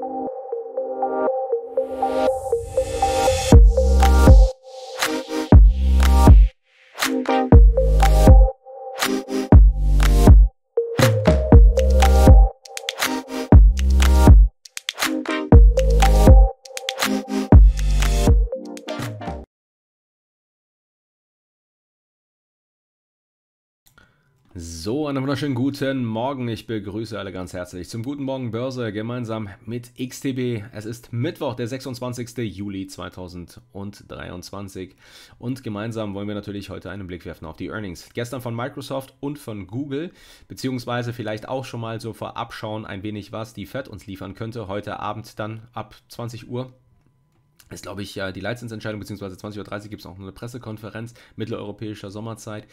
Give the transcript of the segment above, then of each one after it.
you So, einen wunderschönen guten Morgen. Ich begrüße alle ganz herzlich zum Guten Morgen Börse gemeinsam mit XTB. Es ist Mittwoch, der 26. Juli 2023 und gemeinsam wollen wir natürlich heute einen Blick werfen auf die Earnings. Gestern von Microsoft und von Google, beziehungsweise vielleicht auch schon mal so vorab ein wenig, was die Fed uns liefern könnte. Heute Abend dann ab 20 Uhr ist, glaube ich, die Leitzinsentscheidung, beziehungsweise 20.30 Uhr gibt es auch eine Pressekonferenz mitteleuropäischer Sommerzeit.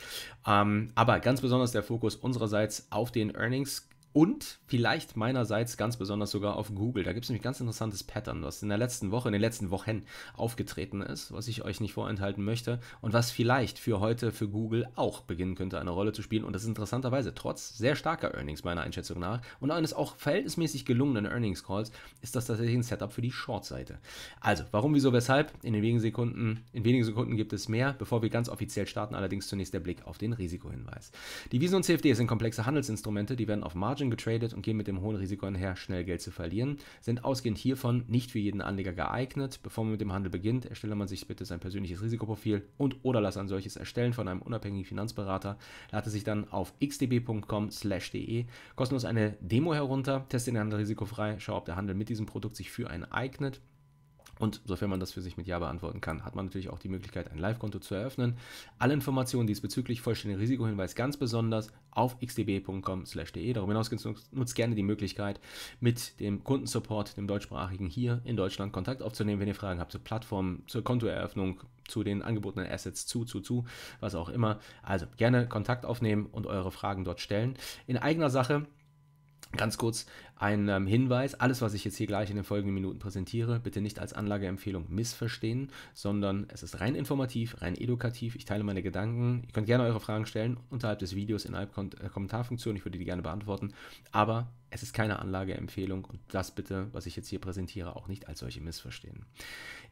Ähm, aber ganz besonders der Fokus unsererseits auf den Earnings und vielleicht meinerseits ganz besonders sogar auf Google. Da gibt es nämlich ganz interessantes Pattern, was in der letzten Woche, in den letzten Wochen aufgetreten ist, was ich euch nicht vorenthalten möchte und was vielleicht für heute für Google auch beginnen könnte, eine Rolle zu spielen. Und das ist interessanterweise trotz sehr starker Earnings meiner Einschätzung nach und eines auch verhältnismäßig gelungenen Earnings Calls ist das tatsächlich ein Setup für die Short-Seite. Also, warum, wieso, weshalb? In wenigen Sekunden, in wenigen Sekunden gibt es mehr. Bevor wir ganz offiziell starten, allerdings zunächst der Blick auf den Risikohinweis. Die Wiesen und CFDs sind komplexe Handelsinstrumente, die werden auf Margin Margin getradet und gehen mit dem hohen Risiko einher, schnell Geld zu verlieren, sind ausgehend hiervon nicht für jeden Anleger geeignet. Bevor man mit dem Handel beginnt, erstelle man sich bitte sein persönliches Risikoprofil und oder lasse ein solches erstellen von einem unabhängigen Finanzberater. Lade sich dann auf xdb.com/de kostenlos eine Demo herunter, teste den Handel risikofrei, schau, ob der Handel mit diesem Produkt sich für einen eignet. Und sofern man das für sich mit Ja beantworten kann, hat man natürlich auch die Möglichkeit, ein Live-Konto zu eröffnen. Alle Informationen diesbezüglich vollständiger Risikohinweis ganz besonders auf xdb.com/de. Darüber hinaus nutzt gerne die Möglichkeit, mit dem Kundensupport, dem deutschsprachigen hier in Deutschland Kontakt aufzunehmen, wenn ihr Fragen habt zur Plattform, zur Kontoeröffnung, zu den angebotenen Assets, zu, zu, zu, was auch immer. Also gerne Kontakt aufnehmen und eure Fragen dort stellen. In eigener Sache Ganz kurz, ein ähm, Hinweis, alles, was ich jetzt hier gleich in den folgenden Minuten präsentiere, bitte nicht als Anlageempfehlung missverstehen, sondern es ist rein informativ, rein edukativ. Ich teile meine Gedanken. Ihr könnt gerne eure Fragen stellen unterhalb des Videos innerhalb Kon äh, Kommentarfunktion. Ich würde die gerne beantworten. Aber es ist keine Anlageempfehlung und das bitte, was ich jetzt hier präsentiere, auch nicht als solche missverstehen.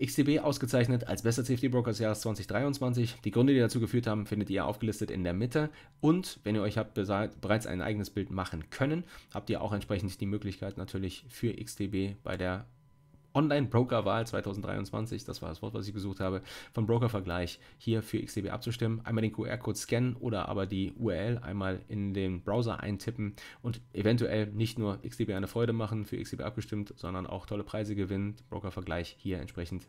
XTB ausgezeichnet als bester CFD-Broker des Jahres 2023. Die Gründe, die dazu geführt haben, findet ihr aufgelistet in der Mitte. Und wenn ihr euch habt bereits ein eigenes Bild machen können, habt ihr auch entsprechend die Möglichkeit, Möglichkeit natürlich für XDB bei der Online-Broker-Wahl 2023, das war das Wort, was ich gesucht habe, vom Broker-Vergleich hier für XDB abzustimmen. Einmal den QR-Code scannen oder aber die URL einmal in den Browser eintippen und eventuell nicht nur XDB eine Freude machen, für XDB abgestimmt, sondern auch tolle Preise gewinnen, Broker-Vergleich hier entsprechend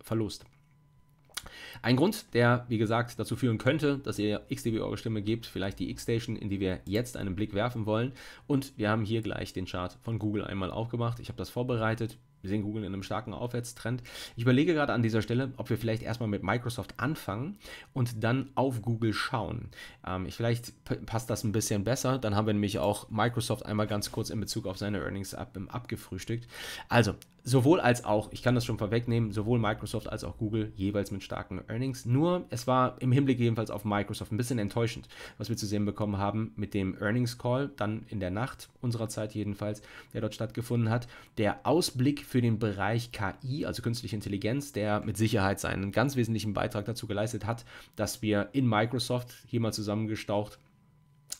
verlost. Ein Grund, der, wie gesagt, dazu führen könnte, dass ihr XDB eure Stimme gebt, vielleicht die X-Station, in die wir jetzt einen Blick werfen wollen. Und wir haben hier gleich den Chart von Google einmal aufgemacht. Ich habe das vorbereitet. Wir sehen Google in einem starken Aufwärtstrend. Ich überlege gerade an dieser Stelle, ob wir vielleicht erstmal mit Microsoft anfangen und dann auf Google schauen. Ähm, ich, vielleicht passt das ein bisschen besser. Dann haben wir nämlich auch Microsoft einmal ganz kurz in Bezug auf seine Earnings ab, ähm, abgefrühstückt. Also, sowohl als auch, ich kann das schon vorwegnehmen, sowohl Microsoft als auch Google jeweils mit starken Earnings. Nur, es war im Hinblick jedenfalls auf Microsoft ein bisschen enttäuschend, was wir zu sehen bekommen haben mit dem Earnings Call, dann in der Nacht unserer Zeit jedenfalls, der dort stattgefunden hat. Der Ausblick für für den Bereich KI, also künstliche Intelligenz, der mit Sicherheit seinen ganz wesentlichen Beitrag dazu geleistet hat, dass wir in Microsoft hier mal zusammengestaucht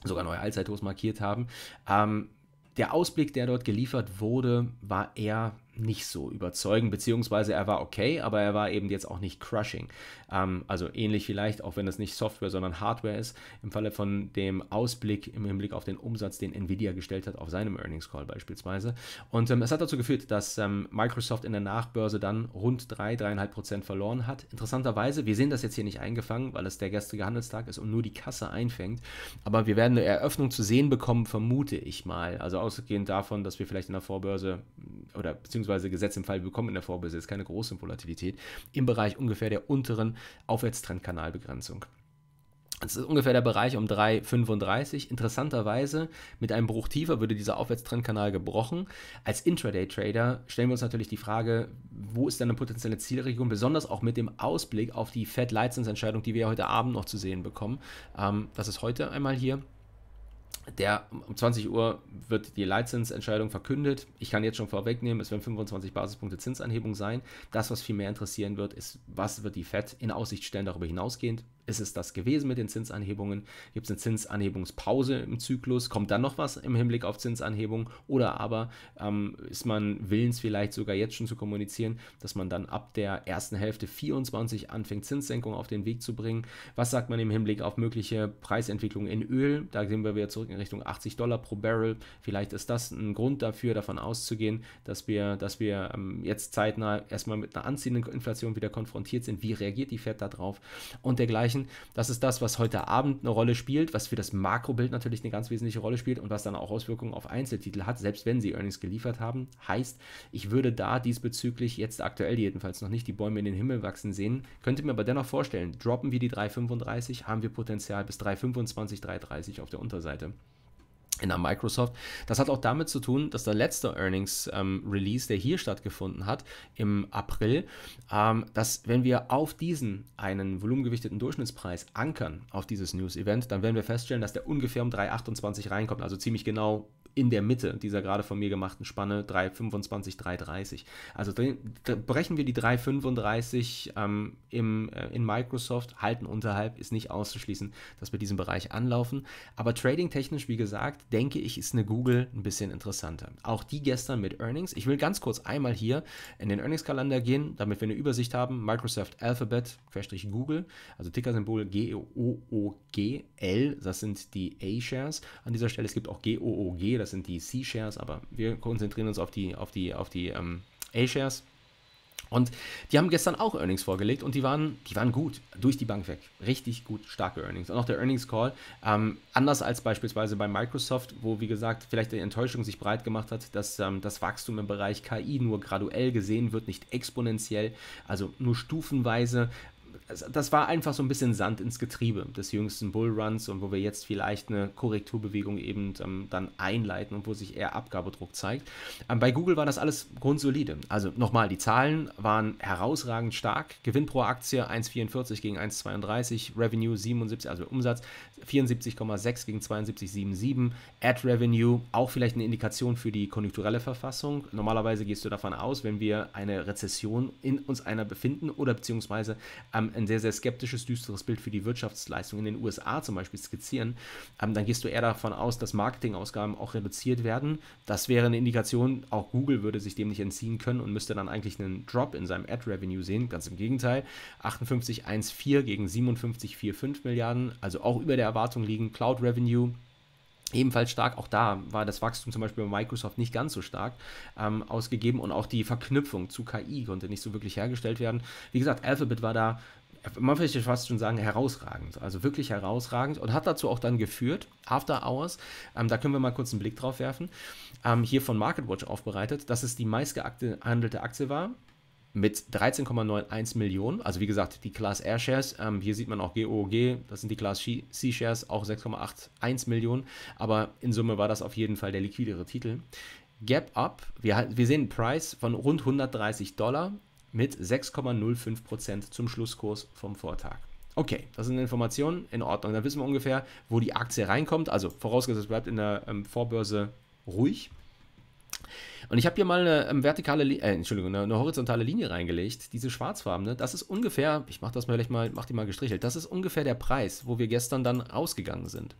sogar neue Allzeithochs markiert haben. Ähm, der Ausblick, der dort geliefert wurde, war eher nicht so überzeugend, beziehungsweise er war okay, aber er war eben jetzt auch nicht crushing. Ähm, also ähnlich vielleicht, auch wenn das nicht Software, sondern Hardware ist, im Falle von dem Ausblick im Hinblick auf den Umsatz, den Nvidia gestellt hat, auf seinem Earnings Call beispielsweise. Und ähm, es hat dazu geführt, dass ähm, Microsoft in der Nachbörse dann rund 3, 3,5 Prozent verloren hat. Interessanterweise, wir sehen das jetzt hier nicht eingefangen, weil es der gestrige Handelstag ist und nur die Kasse einfängt, aber wir werden eine Eröffnung zu sehen bekommen, vermute ich mal. Also ausgehend davon, dass wir vielleicht in der Vorbörse oder beziehungsweise beziehungsweise gesetzt im Fall, bekommen in der Vorbörse jetzt keine große Volatilität, im Bereich ungefähr der unteren Aufwärtstrendkanalbegrenzung. Das ist ungefähr der Bereich um 3,35. Interessanterweise, mit einem Bruch tiefer würde dieser Aufwärtstrendkanal gebrochen. Als Intraday-Trader stellen wir uns natürlich die Frage, wo ist denn eine potenzielle Zielregion, besonders auch mit dem Ausblick auf die Fed-Leitzinsentscheidung, die wir heute Abend noch zu sehen bekommen. Ähm, das ist heute einmal hier der um 20 Uhr wird die Leitzinsentscheidung verkündet. Ich kann jetzt schon vorwegnehmen, es werden 25 Basispunkte Zinsanhebung sein. Das, was viel mehr interessieren wird, ist, was wird die FED in Aussicht stellen darüber hinausgehend? ist es das gewesen mit den Zinsanhebungen? Gibt es eine Zinsanhebungspause im Zyklus? Kommt dann noch was im Hinblick auf Zinsanhebung? Oder aber ähm, ist man willens vielleicht sogar jetzt schon zu kommunizieren, dass man dann ab der ersten Hälfte 24 anfängt, Zinssenkungen auf den Weg zu bringen? Was sagt man im Hinblick auf mögliche Preisentwicklungen in Öl? Da sehen wir wieder zurück in Richtung 80 Dollar pro Barrel. Vielleicht ist das ein Grund dafür, davon auszugehen, dass wir, dass wir ähm, jetzt zeitnah erstmal mit einer anziehenden Inflation wieder konfrontiert sind. Wie reagiert die Fed darauf? Und dergleichen sprechen. Das ist das, was heute Abend eine Rolle spielt, was für das Makrobild natürlich eine ganz wesentliche Rolle spielt und was dann auch Auswirkungen auf Einzeltitel hat, selbst wenn sie Earnings geliefert haben. Heißt, ich würde da diesbezüglich jetzt aktuell jedenfalls noch nicht die Bäume in den Himmel wachsen sehen. Könnte mir aber dennoch vorstellen, droppen wir die 3,35, haben wir Potenzial bis 3,25, 3,30 auf der Unterseite in der Microsoft. Das hat auch damit zu tun, dass der letzte Earnings ähm, Release, der hier stattgefunden hat im April, ähm, dass wenn wir auf diesen einen volumengewichteten Durchschnittspreis ankern, auf dieses News-Event, dann werden wir feststellen, dass der ungefähr um 3,28 reinkommt, also ziemlich genau in der Mitte dieser gerade von mir gemachten Spanne 3,25, 3,30. Also brechen wir die 3,35 ähm, im, äh, in Microsoft, halten unterhalb, ist nicht auszuschließen, dass wir diesen Bereich anlaufen. Aber trading-technisch, wie gesagt, denke ich, ist eine Google ein bisschen interessanter. Auch die gestern mit Earnings. Ich will ganz kurz einmal hier in den Earnings-Kalender gehen, damit wir eine Übersicht haben. Microsoft Alphabet, Google, also Tickersymbol G-O-O-G-L, das sind die A-Shares an dieser Stelle. Es gibt auch G-O-O-G, das das sind die C-Shares, aber wir konzentrieren uns auf die, auf die, auf die ähm, A-Shares. Und die haben gestern auch Earnings vorgelegt und die waren, die waren gut, durch die Bank weg. Richtig gut, starke Earnings. Und auch der Earnings Call, ähm, anders als beispielsweise bei Microsoft, wo, wie gesagt, vielleicht die Enttäuschung sich breit gemacht hat, dass ähm, das Wachstum im Bereich KI nur graduell gesehen wird, nicht exponentiell, also nur stufenweise das war einfach so ein bisschen Sand ins Getriebe des jüngsten Bullruns und wo wir jetzt vielleicht eine Korrekturbewegung eben ähm, dann einleiten und wo sich eher Abgabedruck zeigt. Ähm, bei Google war das alles grundsolide. Also nochmal, die Zahlen waren herausragend stark. Gewinn pro Aktie 1,44 gegen 1,32, Revenue 77, also Umsatz 74,6 gegen 72,77, Ad Revenue auch vielleicht eine Indikation für die konjunkturelle Verfassung. Normalerweise gehst du davon aus, wenn wir eine Rezession in uns einer befinden oder beziehungsweise am ähm, ein sehr, sehr skeptisches, düsteres Bild für die Wirtschaftsleistung in den USA zum Beispiel skizzieren, ähm, dann gehst du eher davon aus, dass Marketingausgaben auch reduziert werden. Das wäre eine Indikation, auch Google würde sich dem nicht entziehen können und müsste dann eigentlich einen Drop in seinem Ad-Revenue sehen. Ganz im Gegenteil, 58,14 gegen 57,45 Milliarden, also auch über der Erwartung liegen. Cloud-Revenue ebenfalls stark. Auch da war das Wachstum zum Beispiel bei Microsoft nicht ganz so stark ähm, ausgegeben und auch die Verknüpfung zu KI konnte nicht so wirklich hergestellt werden. Wie gesagt, Alphabet war da man möchte fast schon sagen, herausragend. Also wirklich herausragend und hat dazu auch dann geführt, After Hours, ähm, da können wir mal kurz einen Blick drauf werfen, ähm, hier von MarketWatch aufbereitet, dass es die meistgehandelte Aktie war mit 13,91 Millionen. Also wie gesagt, die Class R Shares, ähm, hier sieht man auch GOG, das sind die Class C Shares, auch 6,81 Millionen. Aber in Summe war das auf jeden Fall der liquidere Titel. Gap Up, wir, wir sehen einen Preis von rund 130 Dollar mit 6,05% zum Schlusskurs vom Vortag. Okay, das sind Informationen, in Ordnung. Dann wissen wir ungefähr, wo die Aktie reinkommt. Also vorausgesetzt, bleibt in der ähm, Vorbörse ruhig. Und ich habe hier mal eine ähm, vertikale, äh, Entschuldigung, eine, eine, horizontale Linie reingelegt, diese schwarzfarbene. Das ist ungefähr, ich mache das mal gleich mal, mach die mal gestrichelt, das ist ungefähr der Preis, wo wir gestern dann rausgegangen sind.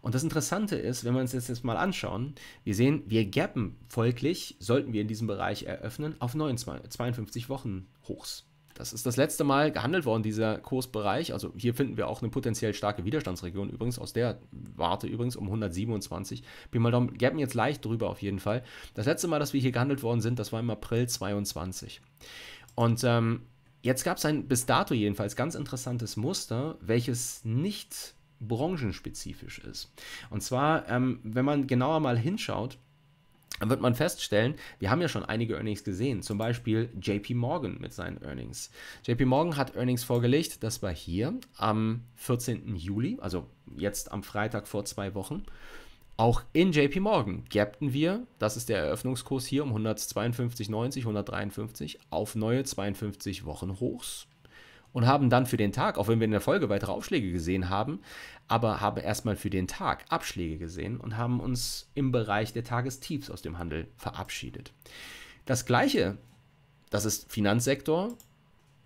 Und das Interessante ist, wenn wir uns das jetzt mal anschauen, wir sehen, wir gappen folglich, sollten wir in diesem Bereich eröffnen, auf 9, 52 Wochen Hochs. Das ist das letzte Mal gehandelt worden, dieser Kursbereich. Also hier finden wir auch eine potenziell starke Widerstandsregion übrigens, aus der Warte übrigens um 127. Bin mal Daumen, gappen jetzt leicht drüber auf jeden Fall. Das letzte Mal, dass wir hier gehandelt worden sind, das war im April 22. Und ähm, jetzt gab es ein bis dato jedenfalls ganz interessantes Muster, welches nicht branchenspezifisch ist. Und zwar, ähm, wenn man genauer mal hinschaut, dann wird man feststellen, wir haben ja schon einige Earnings gesehen, zum Beispiel JP Morgan mit seinen Earnings. JP Morgan hat Earnings vorgelegt, das war hier am 14. Juli, also jetzt am Freitag vor zwei Wochen. Auch in JP Morgan gappten wir, das ist der Eröffnungskurs hier um 152,90, 153 auf neue 52 Wochen Hochs und haben dann für den Tag, auch wenn wir in der Folge weitere Aufschläge gesehen haben, aber haben erstmal für den Tag Abschläge gesehen und haben uns im Bereich der Tagestiefs aus dem Handel verabschiedet. Das gleiche, das ist Finanzsektor,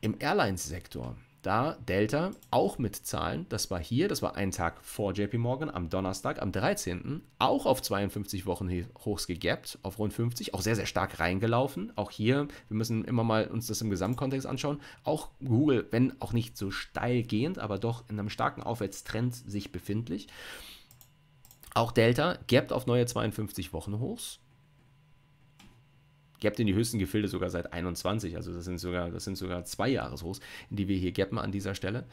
im Airlines-Sektor da Delta auch mit Zahlen, das war hier, das war ein Tag vor JP Morgan am Donnerstag, am 13. auch auf 52 Wochen Hochs gegappt, auf rund 50, auch sehr, sehr stark reingelaufen. Auch hier, wir müssen immer mal uns das im Gesamtkontext anschauen. Auch Google, wenn auch nicht so steil gehend, aber doch in einem starken Aufwärtstrend sich befindlich. Auch Delta gapt auf neue 52 Wochen Hochs. Gappt in die höchsten Gefilde sogar seit 21. Also das sind sogar, das sind sogar zwei Jahreshochs, in die wir hier gappen an dieser Stelle.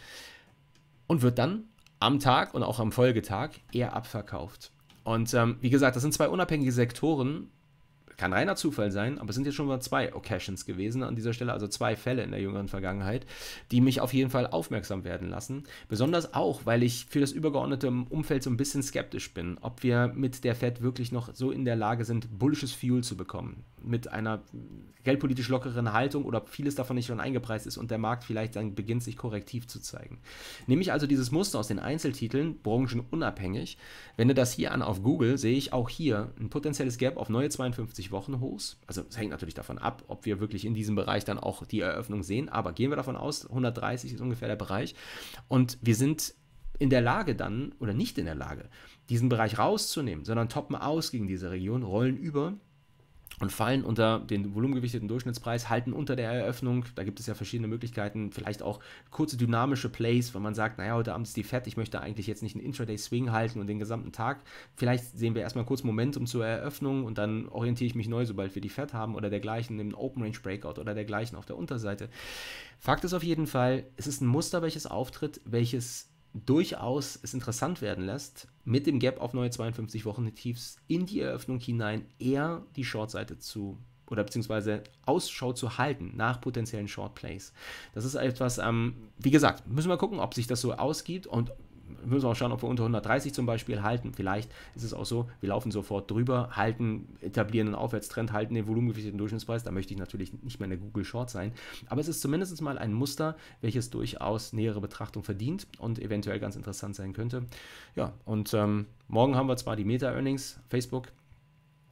Und wird dann am Tag und auch am Folgetag eher abverkauft. Und ähm, wie gesagt, das sind zwei unabhängige Sektoren. Kann reiner Zufall sein, aber es sind jetzt schon mal zwei Occasions gewesen an dieser Stelle, also zwei Fälle in der jüngeren Vergangenheit, die mich auf jeden Fall aufmerksam werden lassen. Besonders auch, weil ich für das übergeordnete Umfeld so ein bisschen skeptisch bin, ob wir mit der Fed wirklich noch so in der Lage sind, bullisches Fuel zu bekommen mit einer geldpolitisch lockeren Haltung oder vieles davon nicht schon eingepreist ist und der Markt vielleicht dann beginnt, sich korrektiv zu zeigen. Nehme ich also dieses Muster aus den Einzeltiteln, branchenunabhängig, wende das hier an auf Google, sehe ich auch hier ein potenzielles Gap auf neue 52 Wochen Hochs. Also es hängt natürlich davon ab, ob wir wirklich in diesem Bereich dann auch die Eröffnung sehen, aber gehen wir davon aus, 130 ist ungefähr der Bereich und wir sind in der Lage dann oder nicht in der Lage, diesen Bereich rauszunehmen, sondern toppen aus gegen diese Region, rollen über und fallen unter den volumengewichteten Durchschnittspreis, halten unter der Eröffnung. Da gibt es ja verschiedene Möglichkeiten, vielleicht auch kurze dynamische Plays, wenn man sagt, naja, heute Abend ist die Fett, ich möchte eigentlich jetzt nicht einen Intraday-Swing halten und den gesamten Tag. Vielleicht sehen wir erstmal kurz Momentum zur Eröffnung und dann orientiere ich mich neu, sobald wir die Fett haben oder dergleichen im Open-Range-Breakout oder dergleichen auf der Unterseite. Fakt ist auf jeden Fall, es ist ein Muster, welches auftritt, welches durchaus es interessant werden lässt mit dem Gap auf neue 52 Wochen Tiefs in die Eröffnung hinein eher die Shortseite zu oder beziehungsweise Ausschau zu halten nach potenziellen Short Plays. Das ist etwas, ähm, wie gesagt, müssen wir gucken, ob sich das so ausgibt und müssen wir auch schauen, ob wir unter 130 zum Beispiel halten. Vielleicht ist es auch so, wir laufen sofort drüber, halten, etablieren einen Aufwärtstrend, halten den volumengewichteten Durchschnittspreis. Da möchte ich natürlich nicht mehr in der Google Short sein. Aber es ist zumindest mal ein Muster, welches durchaus nähere Betrachtung verdient und eventuell ganz interessant sein könnte. Ja, und ähm, morgen haben wir zwar die Meta-Earnings, Facebook,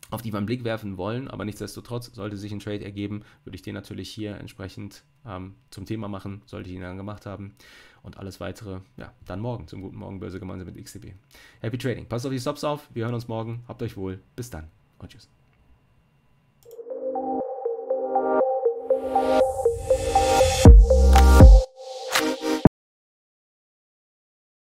auf die wir einen Blick werfen wollen, aber nichtsdestotrotz sollte sich ein Trade ergeben, würde ich den natürlich hier entsprechend ähm, zum Thema machen, sollte ich ihn dann gemacht haben und alles weitere, ja, dann morgen zum guten Morgen Börse gemeinsam mit XTB. Happy Trading, passt auf die Stops auf, wir hören uns morgen, habt euch wohl, bis dann und tschüss.